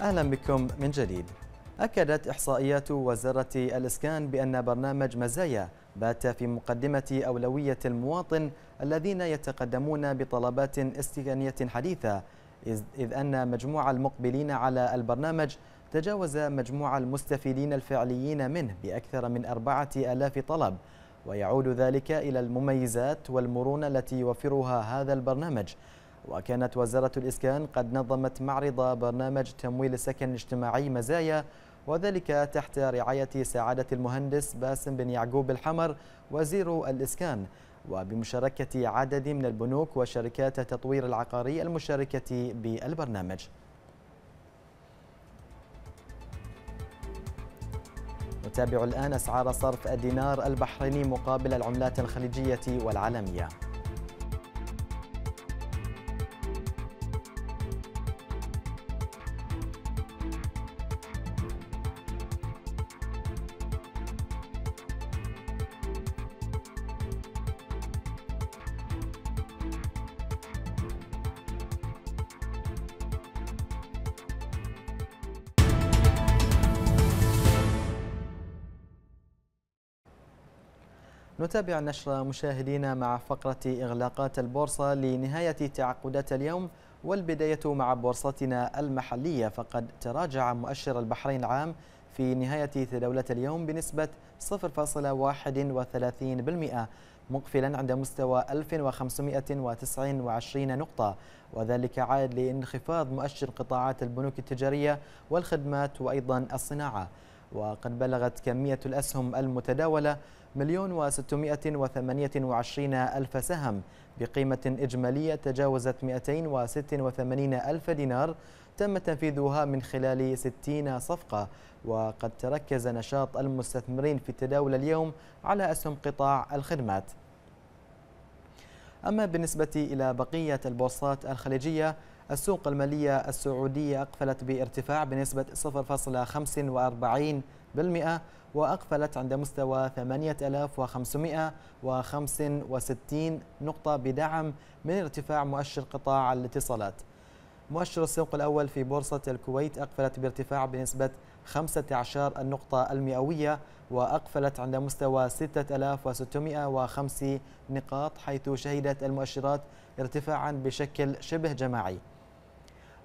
أهلا بكم من جديد أكدت إحصائيات وزارة الإسكان بأن برنامج مزايا بات في مقدمة أولوية المواطن الذين يتقدمون بطلبات استكانية حديثة إذ أن مجموع المقبلين على البرنامج تجاوز مجموع المستفيدين الفعليين منه بأكثر من أربعة ألاف طلب ويعود ذلك إلى المميزات والمرونة التي يوفرها هذا البرنامج وكانت وزارة الإسكان قد نظمت معرض برنامج تمويل السكن الاجتماعي مزايا وذلك تحت رعاية سعادة المهندس باسم بن يعقوب الحمر وزير الإسكان وبمشاركة عدد من البنوك وشركات التطوير العقاري المشاركة بالبرنامج نتابع الآن أسعار صرف الدينار البحريني مقابل العملات الخليجية والعالمية نتابع نشر مشاهدينا مع فقرة إغلاقات البورصة لنهاية تعاقدات اليوم والبداية مع بورصتنا المحلية فقد تراجع مؤشر البحرين العام في نهاية تداولة اليوم بنسبة 0.31% مقفلا عند مستوى 1529 نقطة وذلك عائد لانخفاض مؤشر قطاعات البنوك التجارية والخدمات وأيضا الصناعة وقد بلغت كمية الأسهم المتداولة مليون وستمائة وثمانية وعشرين ألف سهم بقيمة إجمالية تجاوزت وثمانين ألف دينار تم تنفيذها من خلال 60 صفقة وقد تركز نشاط المستثمرين في التداول اليوم على أسهم قطاع الخدمات أما بالنسبة إلى بقية البورصات الخليجية السوق المالية السعودية أقفلت بارتفاع بنسبة 0.45% وأقفلت عند مستوى 8565 نقطة بدعم من ارتفاع مؤشر قطاع الاتصالات مؤشر السوق الأول في بورصة الكويت أقفلت بارتفاع بنسبة 15 النقطة المئوية وأقفلت عند مستوى 6605 نقاط حيث شهدت المؤشرات ارتفاعا بشكل شبه جماعي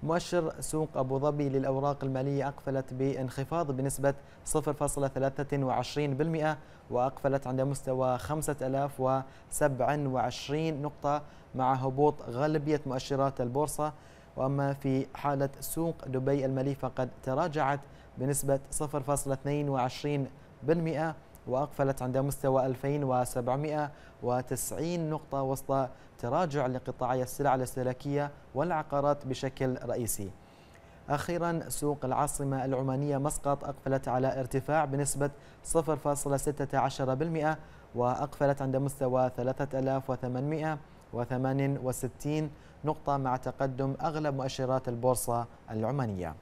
مؤشر سوق أبو ظبي للأوراق المالية أقفلت بانخفاض بنسبة 0.23% وأقفلت عند مستوى 5027 نقطة مع هبوط غالبية مؤشرات البورصة وأما في حالة سوق دبي المالي فقد تراجعت بنسبة 0.22% وأقفلت عند مستوى 2790 نقطة وسط تراجع لقطاعي السلع الاستهلاكية والعقارات بشكل رئيسي أخيرا سوق العاصمة العمانية مسقط أقفلت على ارتفاع بنسبة 0.16% وأقفلت عند مستوى 3868 نقطة مع تقدم أغلب مؤشرات البورصة العمانية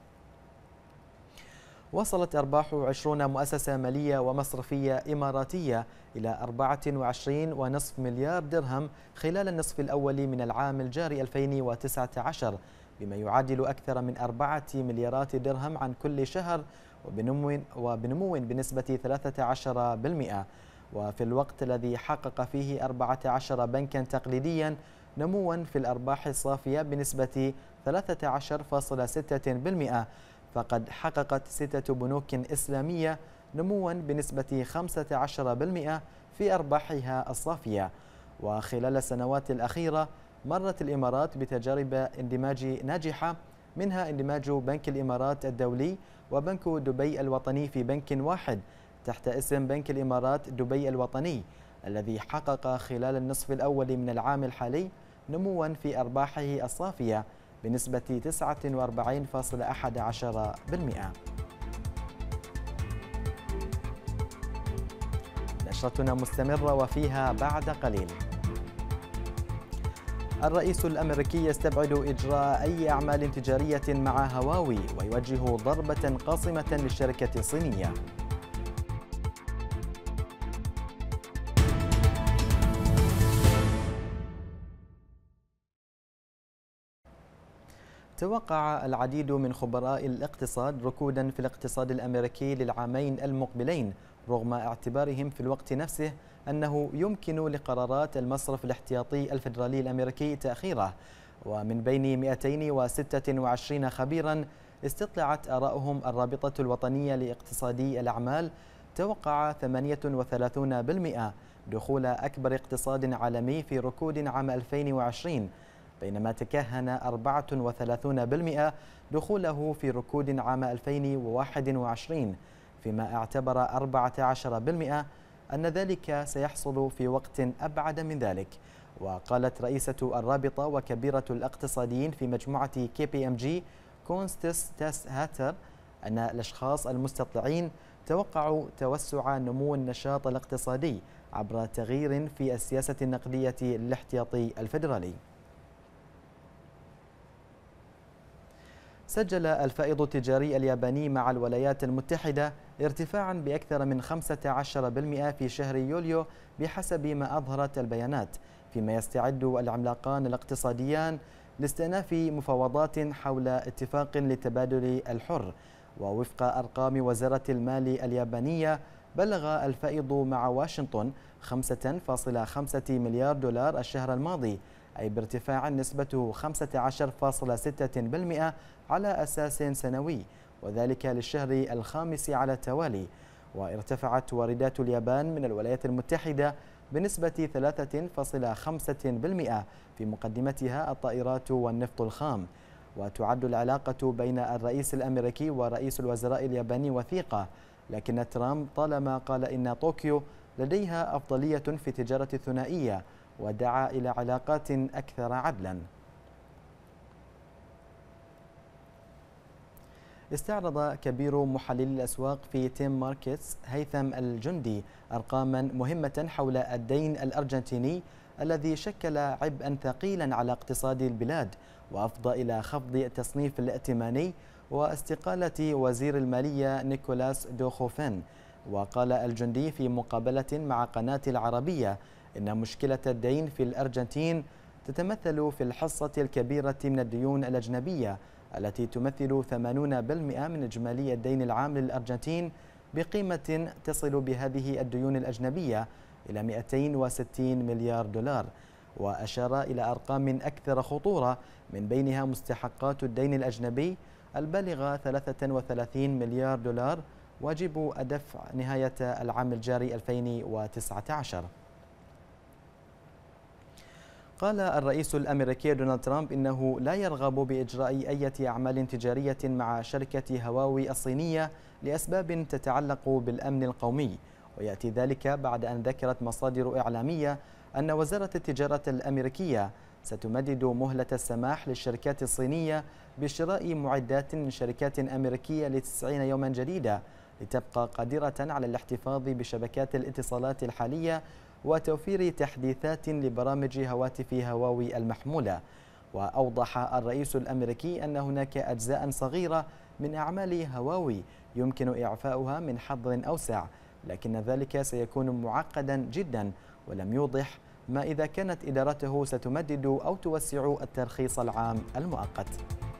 وصلت أرباح 20 مؤسسة مالية ومصرفية إماراتية إلى 24.5 مليار درهم خلال النصف الأول من العام الجاري 2019 بما يعادل أكثر من 4 مليارات درهم عن كل شهر وبنمو, وبنمو بنسبة 13% وفي الوقت الذي حقق فيه 14 بنكا تقليديا نموا في الأرباح الصافية بنسبة 13.6% فقد حققت ستة بنوك إسلامية نموا بنسبة 15% في أرباحها الصافية وخلال السنوات الأخيرة مرت الإمارات بتجارب اندماج ناجحة منها اندماج بنك الإمارات الدولي وبنك دبي الوطني في بنك واحد تحت اسم بنك الإمارات دبي الوطني الذي حقق خلال النصف الأول من العام الحالي نموا في أرباحه الصافية بنسبة 49.11% نشرتنا مستمرة وفيها بعد قليل الرئيس الأمريكي يستبعد إجراء أي أعمال تجارية مع هواوي ويوجه ضربة قاصمة للشركة الصينية توقع العديد من خبراء الاقتصاد ركودا في الاقتصاد الامريكي للعامين المقبلين رغم اعتبارهم في الوقت نفسه انه يمكن لقرارات المصرف الاحتياطي الفدرالي الامريكي تاخيره ومن بين 226 خبيرا استطلعت آراؤهم الرابطة الوطنية لاقتصادي الأعمال توقع 38% دخول أكبر اقتصاد عالمي في ركود عام 2020 بينما تكهن 34% دخوله في ركود عام 2021 فيما اعتبر 14% أن ذلك سيحصل في وقت أبعد من ذلك وقالت رئيسة الرابطة وكبيرة الاقتصاديين في مجموعة كي بي ام جي كونستس تاس هاتر أن الأشخاص المستطلعين توقعوا توسع نمو النشاط الاقتصادي عبر تغيير في السياسة النقدية الاحتياطي الفدرالي سجل الفائض التجاري الياباني مع الولايات المتحدة ارتفاعا بأكثر من 15% في شهر يوليو بحسب ما أظهرت البيانات فيما يستعد العملاقان الاقتصاديان لاستئناف مفاوضات حول اتفاق للتبادل الحر ووفق أرقام وزارة المال اليابانية بلغ الفائض مع واشنطن 5.5 مليار دولار الشهر الماضي أي بارتفاع نسبته 15.6% على أساس سنوي وذلك للشهر الخامس على التوالي وارتفعت واردات اليابان من الولايات المتحدة بنسبة 3.5% في مقدمتها الطائرات والنفط الخام وتعد العلاقة بين الرئيس الأمريكي ورئيس الوزراء الياباني وثيقة لكن ترامب طالما قال إن طوكيو لديها أفضلية في التجارة الثنائية ودعا إلى علاقات أكثر عدلاً استعرض كبير محلل الأسواق في تيم ماركتس هيثم الجندي أرقاما مهمة حول الدين الأرجنتيني الذي شكل عبئا ثقيلا على اقتصاد البلاد وأفضى إلى خفض التصنيف الائتماني واستقالة وزير المالية نيكولاس دوخوفين وقال الجندي في مقابلة مع قناة العربية إن مشكلة الدين في الأرجنتين تتمثل في الحصة الكبيرة من الديون الأجنبية التي تمثل 80% من إجمالي الدين العام للأرجنتين بقيمة تصل بهذه الديون الأجنبية إلى 260 مليار دولار وأشار إلى أرقام أكثر خطورة من بينها مستحقات الدين الأجنبي البالغة 33 مليار دولار واجب دفع نهاية العام الجاري 2019 قال الرئيس الأمريكي دونالد ترامب إنه لا يرغب بإجراء أي أعمال تجارية مع شركة هواوي الصينية لأسباب تتعلق بالأمن القومي ويأتي ذلك بعد أن ذكرت مصادر إعلامية أن وزارة التجارة الأمريكية ستمدد مهلة السماح للشركات الصينية بشراء معدات من شركات أمريكية لتسعين يوما جديدة لتبقى قادرة على الاحتفاظ بشبكات الاتصالات الحالية وتوفير تحديثات لبرامج هواتف هواوي المحمولة وأوضح الرئيس الأمريكي أن هناك أجزاء صغيرة من أعمال هواوي يمكن إعفاؤها من حظر أوسع لكن ذلك سيكون معقدا جدا ولم يوضح ما إذا كانت إدارته ستمدد أو توسع الترخيص العام المؤقت